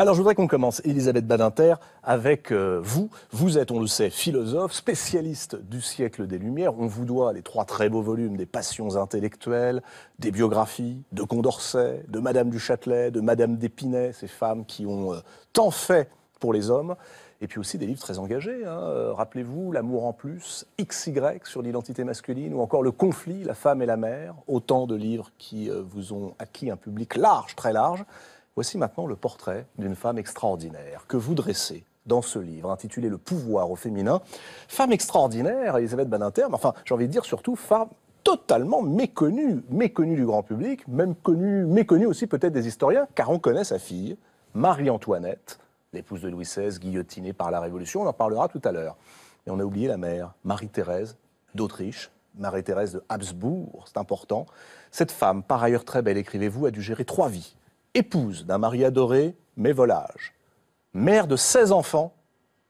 Alors je voudrais qu'on commence, Elisabeth Badinter, avec euh, vous. Vous êtes, on le sait, philosophe, spécialiste du siècle des Lumières. On vous doit les trois très beaux volumes des passions intellectuelles, des biographies de Condorcet, de Madame du Châtelet, de Madame d'Épinay, ces femmes qui ont euh, tant fait pour les hommes. Et puis aussi des livres très engagés. Hein. Euh, rappelez-vous L'amour en plus, XY sur l'identité masculine, ou encore Le conflit, la femme et la mère. Autant de livres qui vous ont acquis un public large, très large. Voici maintenant le portrait d'une femme extraordinaire que vous dressez dans ce livre intitulé Le pouvoir au féminin. Femme extraordinaire, Elisabeth Badinter, enfin, j'ai envie de dire surtout femme totalement méconnue, méconnue du grand public, même connue, méconnue aussi peut-être des historiens, car on connaît sa fille, Marie-Antoinette, l'épouse de Louis XVI, guillotinée par la Révolution, on en parlera tout à l'heure. Et on a oublié la mère, Marie-Thérèse d'Autriche, Marie-Thérèse de Habsbourg, c'est important. Cette femme, par ailleurs très belle, écrivez-vous, a dû gérer trois vies épouse d'un mari adoré, mais volage, mère de 16 enfants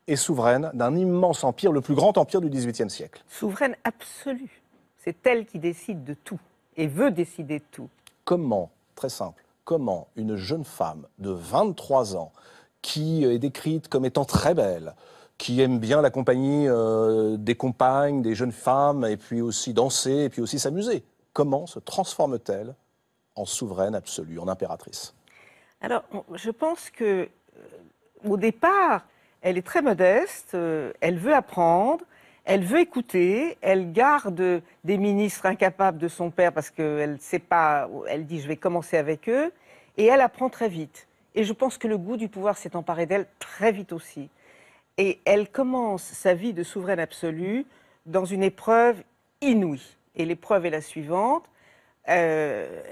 et souveraine d'un immense empire, le plus grand empire du XVIIIe siècle. Souveraine absolue. C'est elle qui décide de tout et veut décider de tout. Comment, très simple, comment une jeune femme de 23 ans, qui est décrite comme étant très belle, qui aime bien la compagnie euh, des compagnes, des jeunes femmes, et puis aussi danser, et puis aussi s'amuser, comment se transforme-t-elle en souveraine absolue, en impératrice Alors, je pense que euh, au départ, elle est très modeste, euh, elle veut apprendre, elle veut écouter, elle garde des ministres incapables de son père parce qu'elle ne sait pas, elle dit je vais commencer avec eux, et elle apprend très vite. Et je pense que le goût du pouvoir s'est emparé d'elle très vite aussi. Et elle commence sa vie de souveraine absolue dans une épreuve inouïe. Et l'épreuve est la suivante, euh,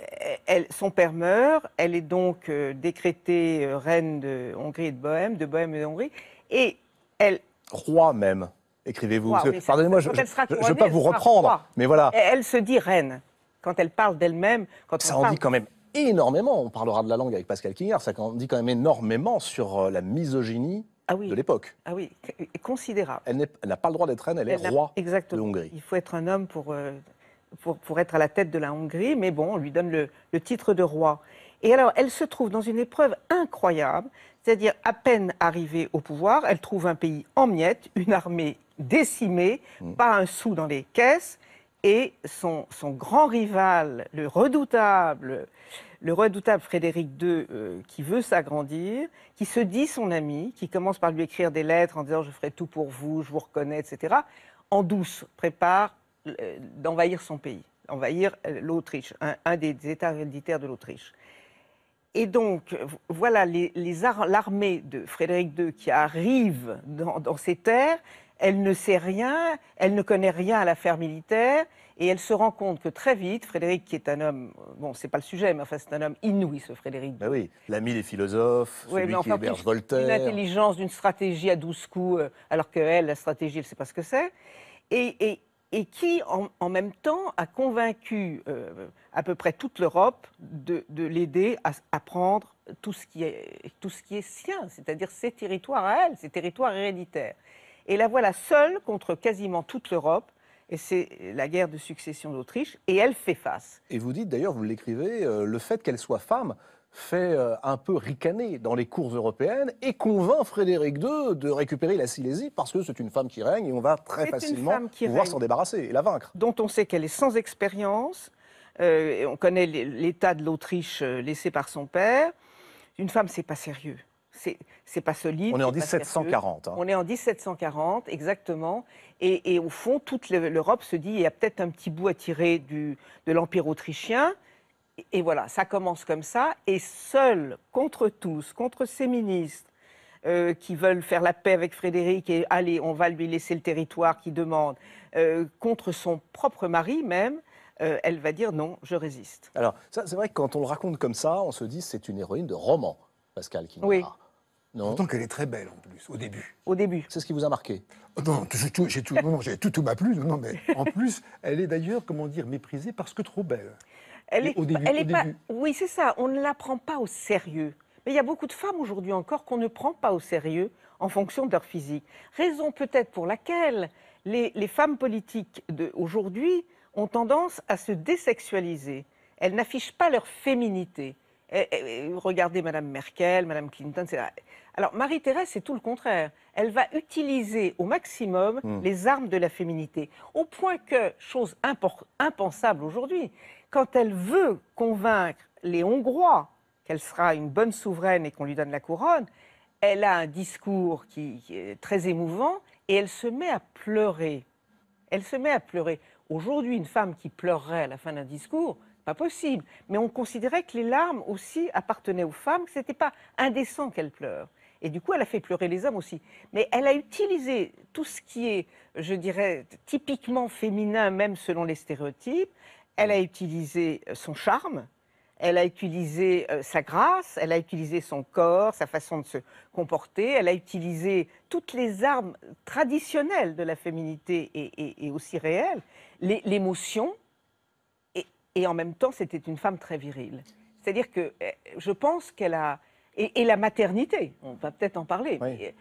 elle, son père meurt, elle est donc euh, décrétée euh, reine de Hongrie et de Bohème, de Bohème et de Hongrie, et elle... Roi même, écrivez-vous. Pardonnez-moi, je ne veux pas vous reprendre, mais voilà. elle se dit reine, quand elle parle d'elle-même. Ça on en dit quand même énormément, on parlera de la langue avec Pascal Quignard. ça en dit quand même énormément sur la misogynie ah de l'époque. Ah oui, considérable. Elle n'a pas le droit d'être reine, elle, est roi de Hongrie. Il faut être un homme pour pour, être à la tête de la Hongrie, mais bon, on lui donne le, titre de roi. Et alors, elle se trouve dans une épreuve incroyable, c'est-à-dire à peine arrivée au pouvoir, elle trouve un pays en miettes, une armée décimée, mm. pas un sou dans les caisses, et son, grand rival, le redoutable, le redoutable Frédéric II, euh, qui veut s'agrandir, qui se dit son ami, qui commence par lui écrire des lettres en disant je ferai tout pour vous, je vous reconnais, etc., en douce prépare euh, d'envahir son pays, envahir euh, l'Autriche, un, des États héréditaires de l'Autriche. Et donc, voilà, l'armée de Frédéric II qui arrive dans, ces terres, elle ne sait rien, elle ne connaît rien à l'affaire militaire, et elle se rend compte que très vite, Frédéric, qui est un homme, bon, c'est pas le sujet, mais enfin, c'est un homme inouï, ce Frédéric. Ben oui, l'ami des philosophes, celui oui, qui héberge L'intelligence d'une stratégie à douze coups, euh, alors qu'elle, la stratégie, elle ne sait pas ce que c'est. et, et qui, en, même temps, a convaincu euh, à peu près toute l'Europe de, l'aider à, prendre tout ce qui est, tout ce qui est sien, c'est-à-dire ses territoires à elle, ses territoires héréditaires. Et la voilà seule contre quasiment toute l'Europe et c'est la guerre de succession d'Autriche, et elle fait face. Et vous dites d'ailleurs, vous l'écrivez, euh, le fait qu'elle soit femme fait euh, un peu ricaner dans les cours européennes et convainc Frédéric II de récupérer la Silésie parce que c'est une femme qui règne et on va très facilement pouvoir s'en débarrasser et la vaincre. Dont on sait qu'elle est sans expérience, euh, on connaît l'état de l'Autriche laissé par son père. Une femme, c'est pas sérieux c'est pas solide. On est en 1740. Hein. On est en 1740, exactement. Et, au fond, toute l'Europe se dit, il y a peut-être un petit bout à tirer du, de l'Empire autrichien. Et, voilà, ça commence comme ça. Et seule, contre tous, contre ces ministres, euh, qui veulent faire la paix avec Frédéric et allez, on va lui laisser le territoire qu'il demande, euh, contre son propre mari même, euh, elle va dire non, je résiste. Alors, c'est vrai que quand on le raconte comme ça, on se dit c'est une héroïne de roman, Pascal qui non. Pourtant qu'elle est très belle en plus, au début. Au début. C'est ce qui vous a marqué oh Non, j'ai tout, tout, non, tout, tout m'a plu. Non, mais en plus, elle est d'ailleurs, comment dire, méprisée parce que trop belle. Elle est, au début, elle est pas, Oui, c'est ça. On ne la prend pas au sérieux. Mais il y a beaucoup de femmes aujourd'hui encore qu'on ne prend pas au sérieux en fonction de leur physique. Raison peut-être pour laquelle les, les femmes politiques d'aujourd'hui ont tendance à se désexualiser. Elles n'affichent pas leur féminité. Eh, eh, eh, regardez Madame Merkel, Madame Clinton, etc. Alors Marie-Thérèse, c'est tout le contraire. Elle va utiliser au maximum hmm. les armes de la féminité, au point que, chose impensable aujourd'hui, quand elle veut convaincre les Hongrois qu'elle sera une bonne souveraine et qu'on lui donne la couronne, elle a un discours qui est très émouvant et elle se met à pleurer. Elle se met à pleurer. Aujourd'hui, une femme qui pleurerait à la fin d'un discours, pas possible. Mais on considérait que les larmes aussi appartenaient aux femmes, que ce pas indécent qu'elles pleurent. Et du coup, elle a fait pleurer les hommes aussi. Mais elle a utilisé tout ce qui est, je dirais, typiquement féminin, même selon les stéréotypes. Elle a utilisé euh, son charme, elle a utilisé euh, sa grâce, elle a utilisé son corps, sa façon de se comporter, elle a utilisé toutes les armes traditionnelles de la féminité et, et aussi réelles, l'émotion, et en même temps, c'était une femme très virile. C'est-à-dire que eh, je pense qu'elle a. Et, la maternité, on va peut-être en parler.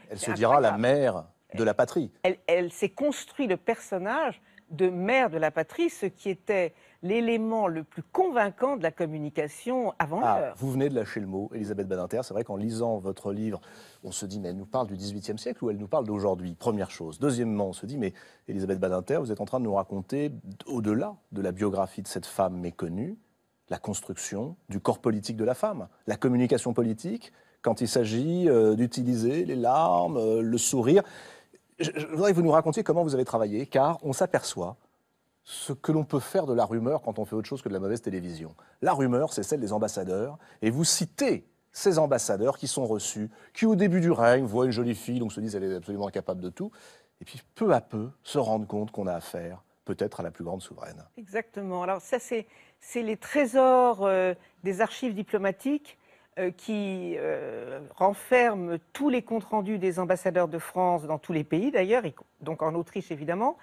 elle se dira la mère de la patrie. Elle, elle s'est construit le personnage de mère de la patrie, ce qui était l'élément le plus convaincant de la communication avant l'heure. Ah, vous venez de lâcher le mot, Elisabeth Badinter. C'est vrai qu'en lisant votre livre, on se dit, mais elle nous parle du XVIIIe siècle ou elle nous parle d'aujourd'hui Première chose. Deuxièmement, on se dit, mais Elisabeth Badinter, vous êtes en train de nous raconter, au-delà de la biographie de cette femme méconnue, la construction du corps politique de la femme, la communication politique, quand il s'agit euh, d'utiliser les larmes, euh, le sourire je, voudrais que vous nous racontiez comment vous avez travaillé, car on s'aperçoit ce que l'on peut faire de la rumeur quand on fait autre chose que de la mauvaise télévision. La rumeur, c'est celle des ambassadeurs, et vous citez ces ambassadeurs qui sont reçus, qui au début du règne voient une jolie fille, donc se disent elle est absolument incapable de tout, et puis peu à peu se rendent compte qu'on a affaire peut-être à la plus grande souveraine. Exactement. Alors ça, c'est les trésors euh, des archives diplomatiques euh, qui euh, renferme tous les comptes rendus des ambassadeurs de France dans tous les pays d'ailleurs, donc en Autriche évidemment.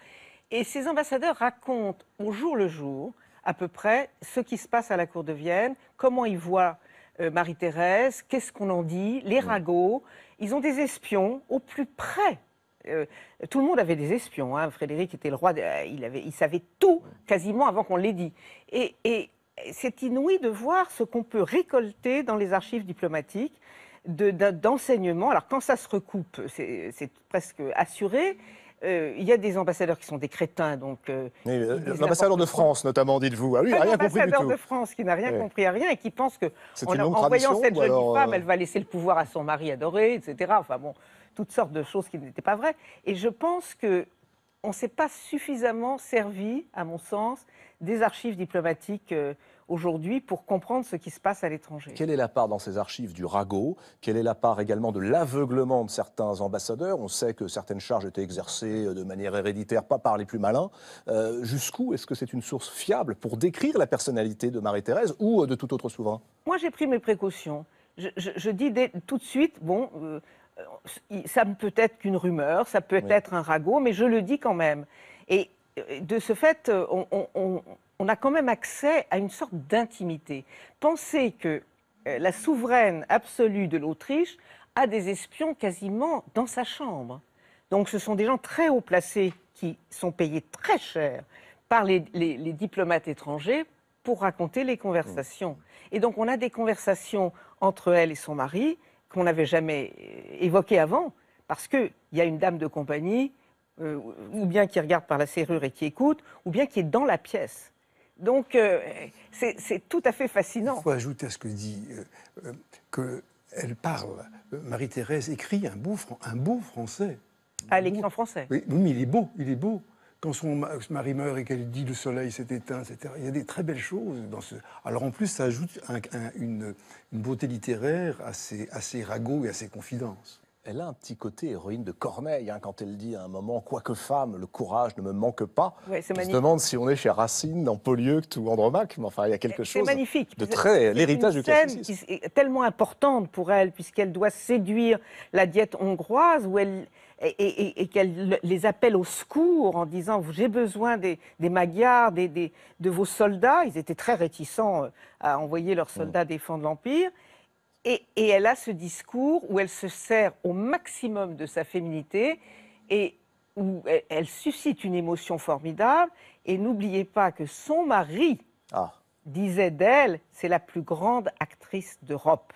Et ces ambassadeurs racontent au jour le jour à peu près ce qui se passe à la cour de Vienne, comment ils voient euh, Marie-Thérèse, qu'est-ce qu'on en dit, les mm. ragots. Ils ont des espions au plus près. tout le monde avait des espions. Hein. Frédéric était le roi, il, savait tout mm. quasiment avant qu'on l'ait dit. et c'est inouï de voir ce qu'on peut récolter dans les archives diplomatiques d'enseignement. Alors quand ça se recoupe, c'est presque assuré. Euh, il y a des ambassadeurs qui sont des crétins, donc. Euh, euh, l'ambassadeur de France, notamment, dites-vous. Ah, rien compris de France qui n'a rien compris à rien et qui pense que en, voyant cette jeune femme, elle va laisser le pouvoir à son mari adoré, etc. Enfin bon, toutes sortes de choses qui n'étaient pas vraies. Et je pense que on ne s'est pas suffisamment servi, à mon sens, des archives diplomatiques euh, aujourd'hui pour comprendre ce qui se passe à l'étranger. Quelle est la part dans ces archives du ragot Quelle est la part également de l'aveuglement de certains ambassadeurs On sait que certaines charges étaient exercées euh, de manière héréditaire, pas par les plus malins. Euh, jusqu'où est-ce que c'est une source fiable pour décrire la personnalité de Marie-Thérèse ou de tout autre souverain Moi, j'ai pris mes précautions. Je, dis dès, tout de suite, bon, euh, ça ne peut être qu'une rumeur, ça peut être un ragot, mais je le dis quand même. Et euh, de ce fait, euh, on, a quand même accès à une sorte d'intimité. Pensez que la souveraine absolue de l'Autriche a des espions quasiment dans sa chambre. Donc ce sont des gens très haut placés qui sont payés très cher par les diplomates étrangers pour raconter les conversations. Mmh. Et donc on a des conversations entre elle et son mari qu'on n'avait jamais évoqué avant, parce qu'il y a une dame de compagnie, euh, ou bien qui regarde par la serrure et qui écoute, ou bien qui est dans la pièce. Donc, euh, c'est tout à fait fascinant. Je faut ajouter à ce que dit euh, qu'elle parle. Marie-Thérèse écrit un beau, un beau français. Ah, elle écrit en français Oui, mais il est beau, il est beau quand son mari meurt et qu'elle dit le soleil s'est éteint, etc. Il y a des très belles choses dans ce. Alors en plus, ça ajoute une, beauté littéraire à ses, ragots et à ses confidences elle a un petit côté héroïne de Corneille, hein, quand elle dit à un moment, quoique femme, le courage ne me manque pas. Je on demande si on est chez Racine, dans Polyeucte ou Andromaque, mais enfin, il y a quelque chose magnifique. de très l'héritage du classicisme. Est tellement importante pour elle, puisqu'elle doit séduire la diète hongroise, où elle, et, qu'elle les appelle au secours en disant j'ai besoin des, magyars, de vos soldats. Ils étaient très réticents euh, à envoyer leurs mm. soldats défendre l'Empire. Et, elle a ce discours où elle se sert au maximum de sa féminité et où elle, suscite une émotion formidable. Et n'oubliez pas que son mari ah. disait d'elle, c'est la plus grande actrice d'Europe.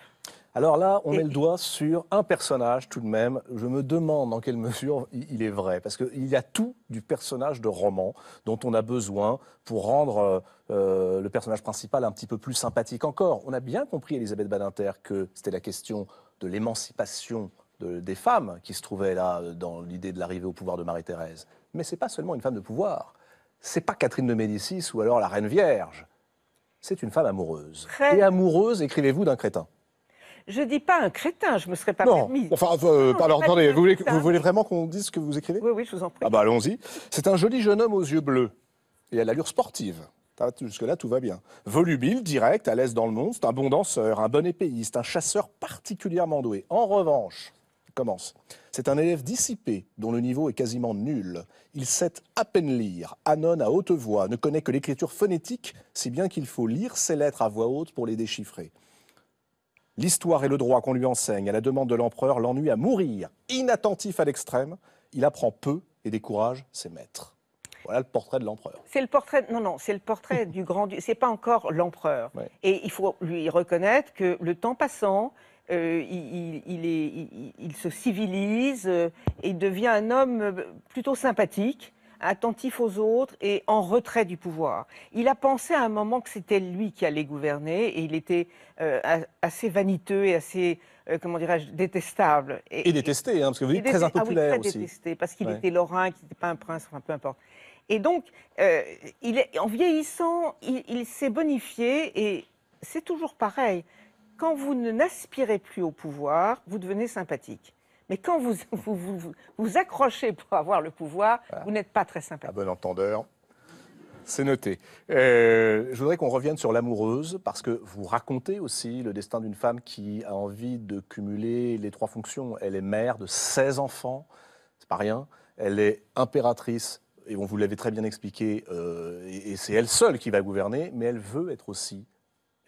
Alors là, on met le doigt sur un personnage tout de même. Je me demande en quelle mesure il est vrai, parce qu'il y a tout du personnage de roman dont on a besoin pour rendre euh, euh, le personnage principal un petit peu plus sympathique encore. On a bien compris, Elisabeth Badinter, que c'était la question de l'émancipation des femmes qui se trouvaient là euh, dans l'idée de l'arrivée au pouvoir de Marie-Thérèse. Mais ce n'est pas seulement une femme de pouvoir. C'est pas Catherine de Médicis ou alors la Reine Vierge. C'est une femme amoureuse. Et amoureuse, écrivez-vous, d'un crétin. Je ne dis pas un crétin, je me serais pas non. permis. Enfin, euh, bah, alors attendez, vous voulez, vraiment qu'on dise ce que vous écrivez Oui, oui, je vous en prie. Ah bah allons-y. C'est un joli jeune homme aux yeux bleus et à l'allure sportive. Ah, jusque-là, tout va bien. Volubile, direct, à l'aise dans le monde, c'est un bon danseur, un bon épéiste, un chasseur particulièrement doué. En revanche, commence. C'est un élève dissipé, dont le niveau est quasiment nul. Il sait à peine lire, annonce à haute voix, ne connaît que l'écriture phonétique, si bien qu'il faut lire ses lettres à voix haute pour les déchiffrer. L'histoire et le droit qu'on lui enseigne à la demande de l'empereur l'ennuie à mourir. Inattentif à l'extrême, il apprend peu et décourage ses maîtres. Voilà le portrait de l'empereur. C'est le portrait. Non, non, c'est le portrait du grand. C'est pas encore l'empereur. Et il faut lui reconnaître que le temps passant, euh, il, se civilise euh, et devient un homme euh, plutôt sympathique attentif aux autres et en retrait du pouvoir. Il a pensé à un moment que c'était lui qui allait gouverner et il était euh, assez vaniteux et assez, euh, comment dirais-je, détestable. Et, détesté, hein, parce que vous dites très impopulaire ah oui, très détesté, parce qu'il était lorrain, qu'il n'était pas un prince, enfin peu importe. Et donc, euh, en vieillissant, il, s'est bonifié et c'est toujours pareil. Quand vous ne n'aspirez plus au pouvoir, vous devenez sympathique. Mais quand vous vous, accrochez pour avoir le pouvoir, vous n'êtes pas très sympa. bon entendeur. C'est noté. Euh, je voudrais qu'on revienne sur l'amoureuse, parce que vous racontez aussi le destin d'une femme qui a envie de cumuler les trois fonctions. Elle est mère de 16 enfants, c'est pas rien. Elle est impératrice, et on vous l'avait très bien expliqué, euh, et c'est elle seule qui va gouverner, mais elle veut être aussi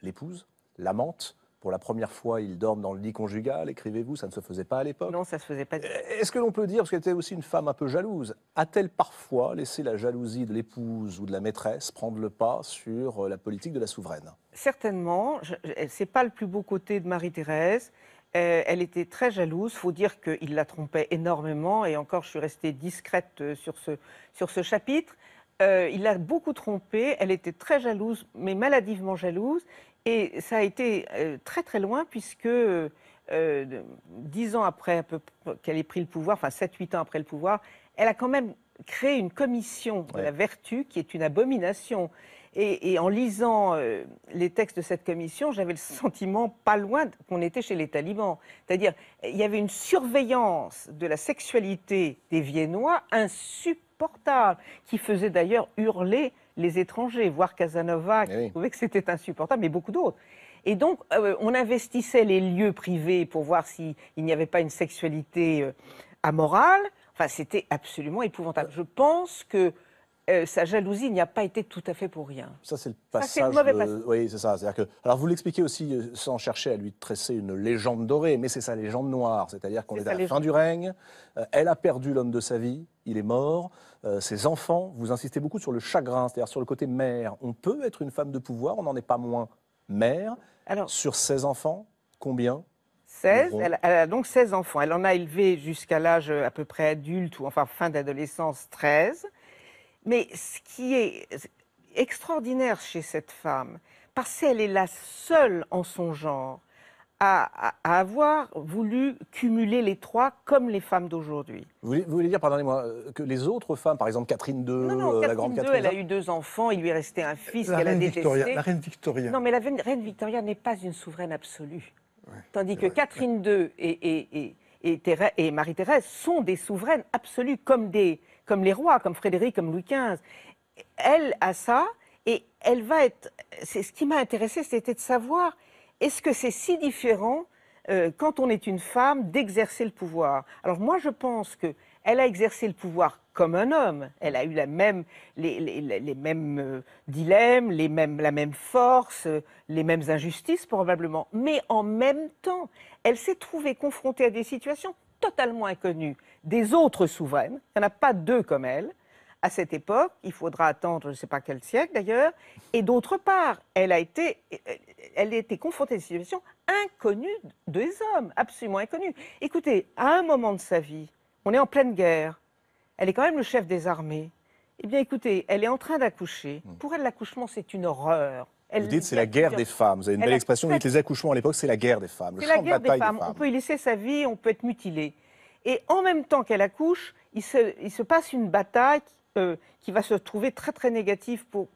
l'épouse, l'amante, pour la première fois, il dorment dans le lit conjugal, écrivez-vous, ça ne se faisait pas à l'époque. Non, ça ne se faisait pas. Est-ce que l'on peut dire, parce qu'elle était aussi une femme un peu jalouse, a-t-elle parfois laissé la jalousie de l'épouse ou de la maîtresse prendre le pas sur euh, la politique de la souveraine Certainement, ce n'est pas le plus beau côté de Marie-Thérèse. Euh, elle était très jalouse. Faut dire qu'il la trompait énormément. Et encore, je suis restée discrète euh, sur ce, sur ce chapitre. il l'a beaucoup trompée. Elle était très jalouse, mais maladivement jalouse. Et ça a été euh, très très loin puisque euh, dix ans après qu'elle ait pris le pouvoir, enfin 7 huit ans après le pouvoir, elle a quand même créé une commission de la vertu qui est une abomination. Et, en lisant euh, les textes de cette commission, j'avais le sentiment pas loin qu'on était chez les talibans. C'est-à-dire, il y avait une surveillance de la sexualité des Viennois insupportable, qui faisait d'ailleurs hurler les étrangers, voire Casanova, qui eh que c'était insupportable, mais beaucoup d'autres. Et donc, euh, on investissait les lieux privés pour voir s'il n'y avait pas une sexualité euh, amorale. Enfin, c'était absolument épouvantable. Je pense que euh, sa jalousie n'y a pas été tout à fait pour rien. Ça, c'est le passage. mauvais Oui, c'est ça. Alors, vous l'expliquez aussi euh, sans chercher à lui tresser une légende dorée, mais c'est sa légende noire. C'est-à-dire qu'on est, à la fin du règne, euh, elle a perdu l'homme de sa vie, il est mort, ses enfants. Vous insistez beaucoup sur le chagrin, c'est-à-dire sur le côté mère. On peut être une femme de pouvoir, on n'en est pas moins mère. Alors, sur 16 enfants, combien 16, elle, elle, a donc 16 enfants. Elle en a élevé jusqu'à l'âge à peu près adulte, ou enfin fin d'adolescence, 13. Mais ce qui est extraordinaire chez cette femme, parce qu'elle est la seule en son genre à, avoir voulu cumuler les trois comme les femmes d'aujourd'hui. Vous, voulez dire, pardonnez-moi, euh, que les autres femmes, par exemple Catherine II, non, non, euh, Catherine II, elle a eu deux enfants, il lui restait un fils qu'elle a détesté. la reine Victoria. Non, mais la reine Victoria n'est pas une souveraine absolue. Tandis que Catherine II et, et, et Marie-Thérèse sont des souveraines absolues, comme des, comme les rois, comme Frédéric, comme Louis XV. Elle a ça, et elle va être. C'est ce qui m'a intéressé, c'était de savoir est-ce que c'est si différent euh, quand on est une femme d'exercer le pouvoir. Alors moi, je pense que elle a exercé le pouvoir comme un homme. Elle a eu les, mêmes euh, dilemmes, les mêmes, la même force, euh, les mêmes injustices probablement. Mais en même temps, elle s'est trouvée confrontée à des situations totalement inconnue des autres souveraines. Il n'y en a pas deux comme elle. À cette époque, il faudra attendre, je ne sais pas quel siècle d'ailleurs. Et d'autre part, elle a été, elle a été confrontée à des situation inconnue des hommes, absolument inconnues. Écoutez, à un moment de sa vie, on est en pleine guerre. Elle est quand même le chef des armées. Eh bien, écoutez, elle est en train d'accoucher. Hmm. Pour elle, l'accouchement, c'est une horreur vous dites c'est la guerre des femmes. Vous avez une belle expression. Vous les accouchements à l'époque, c'est la guerre des femmes. C'est la guerre des, femmes. On peut y laisser sa vie, on peut être mutilé. Et en même temps qu'elle accouche, il se, passe une bataille euh, qui va se trouver très très négative pour,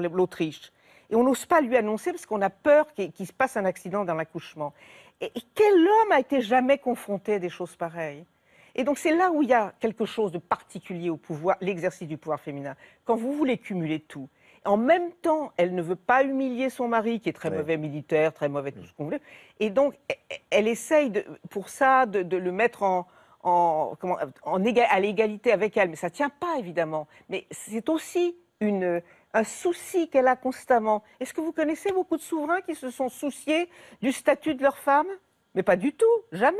l'Autriche. Et on n'ose pas lui annoncer parce qu'on a peur qu'il se passe un accident dans l'accouchement. Et, et, quel homme a été jamais confronté à des choses pareilles Et donc c'est là où il y a quelque chose de particulier au pouvoir, l'exercice du pouvoir féminin. Quand vous voulez cumuler tout, en même temps, elle ne veut pas humilier son mari, qui est très mauvais militaire, très mauvais tout mm. ce qu'on veut. Et donc, e-, e-, elle essaye pour ça de, le mettre à l'égalité avec elle. Mais ça ne tient pas, évidemment. Mais c'est aussi un souci qu'elle a constamment. Est-ce que vous connaissez beaucoup de souverains qui se sont souciés du statut de leur femme Mais pas du tout, jamais.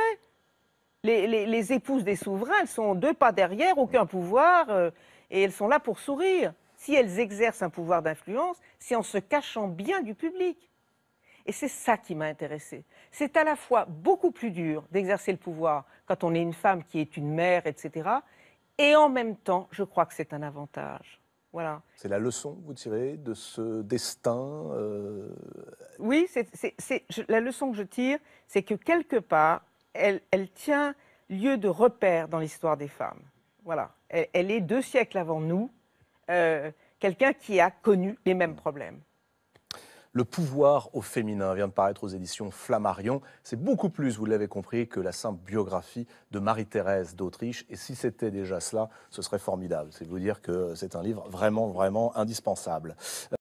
Les, épouses des souverains, elles sont deux pas derrière, aucun pouvoir, euh, et elles sont là pour sourire si elles exercent un pouvoir d'influence, c'est en se cachant bien du public. Et c'est ça qui m'a intéressée. C'est à la fois beaucoup plus dur d'exercer le pouvoir quand on est une femme qui est une mère, etc. Et en même temps, je crois que c'est un avantage. Voilà. C'est la leçon que vous tirez de ce destin euh, Oui, c'est, la leçon que je tire, c'est que quelque part, elle, elle tient lieu de repère dans l'histoire des femmes. Voilà. elle est deux siècles avant nous. Euh, quelqu'un qui a connu les mêmes problèmes. Le pouvoir au féminin vient de paraître aux éditions Flammarion. C'est beaucoup plus, vous l'avez compris, que la simple biographie de Marie-Thérèse d'Autriche. Et si c'était déjà cela, ce serait formidable. C'est vous dire que c'est un livre vraiment, vraiment indispensable.